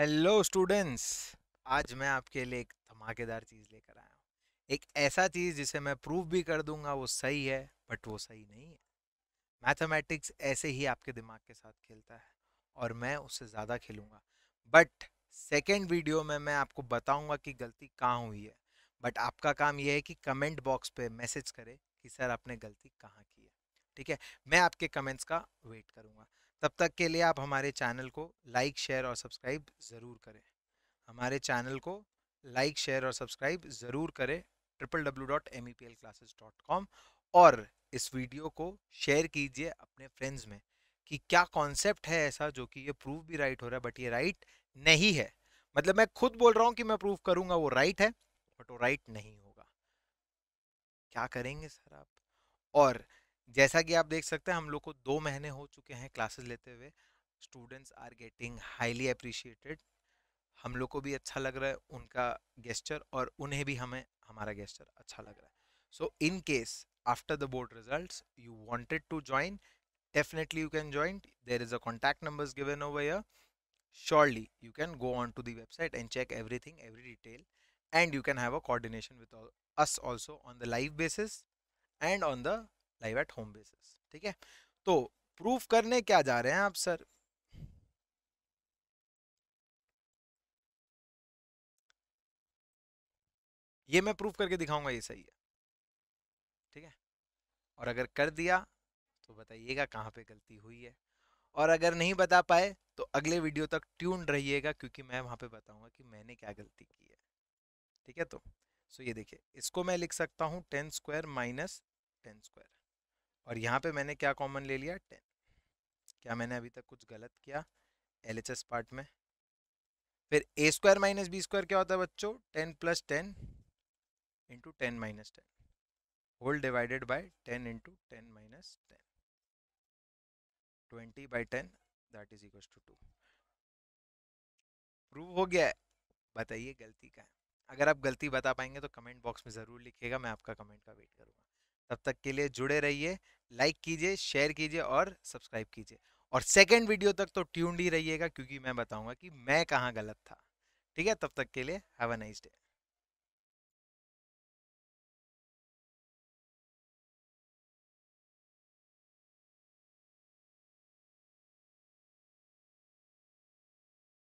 hello students आज मैं आपके लिए एक धमाकेदार चीज़ लेकर आया हूँ एक ऐसा चीज़ जिसे मैं प्रूव भी कर दूंगा वो सही है बट वो सही नहीं है मैथमेटिक्स ऐसे ही आपके दिमाग के साथ खेलता है और मैं उससे ज़्यादा खेलूँगा बट सेकेंड वीडियो में मैं आपको बताऊँगा कि गलती कहाँ हुई है बट आपका काम यह है कि कमेंट बॉक्स पे मैसेज करें कि सर आपने गलती कहाँ की है ठीक है मैं आपके कमेंट्स का वेट करूँगा तब तक के लिए आप हमारे चैनल को लाइक शेयर और सब्सक्राइब ज़रूर करें हमारे चैनल को लाइक शेयर और सब्सक्राइब ज़रूर करें triple W dot M E P L classes dot com और इस वीडियो को शेयर कीजिए अपने फ्रेंड्स में कि क्या कॉन्सेप्ट है ऐसा जो कि ये प्रूफ भी राइट हो रहा है बट ये राइट नहीं है मतलब मैं खुद बोल रहा हूँ कि मैं प्रूफ करूँगा वो राइट है बट वो राइट नहीं होगा क्या करेंगे सर आप और जैसा कि आप देख सकते हैं हम लोग को दो महीने हो चुके हैं क्लासेस लेते हुए students are getting highly appreciated हम लोग को भी अच्छा लग रहा है उनका गेस्टर और उन्हें भी हमें हमारा गेस्टर अच्छा लग रहा है so in case after the board result you wanted to join definitely you can join there is a contact number given over your surely you can go on to the website and check everything every detail and you can have a coordination with us also on the live basis and on the live at home basis ठीक है तो proof करने क्या जा रहे हैं आप sir ये मैं प्रूफ करके दिखाऊंगा ये सही है ठीक है और अगर कर दिया तो बताइएगा कहाँ पे गलती हुई है और अगर नहीं बता पाए तो अगले वीडियो तक ट्यून रहिएगा क्योंकि मैं वहाँ पे बताऊंगा कि मैंने क्या गलती की है ठीक है तो सो ये देखिए इसको मैं लिख सकता हूँ ten square minus ten square और यहाँ पे मैंने क्या कॉमन ले लिया टेन क्या मैंने अभी तक कुछ गलत किया एल पार्ट में फिर A square minus B square क्या होता है बच्चों ten plus ten into ten minus ten whole divided by ten into ten minus ten twenty by ten that is equal to two prove हो गया है बताइए गलती का है अगर आप गलती बता पाएंगे तो कमेंट बॉक्स में ज़रूर लिखिएगा मैं आपका कमेंट का वेट करूँगा तब तक के लिए जुड़े रहिए लाइक कीजिए शेयर कीजिए और सब्सक्राइब कीजिए और सेकेंड वीडियो तक तो ट्यून्ड ही रहिएगा क्योंकि मैं बताऊंगा कि मैं कहाँ गलत था ठीक है तब तक के लिए हैव अ नाइस डे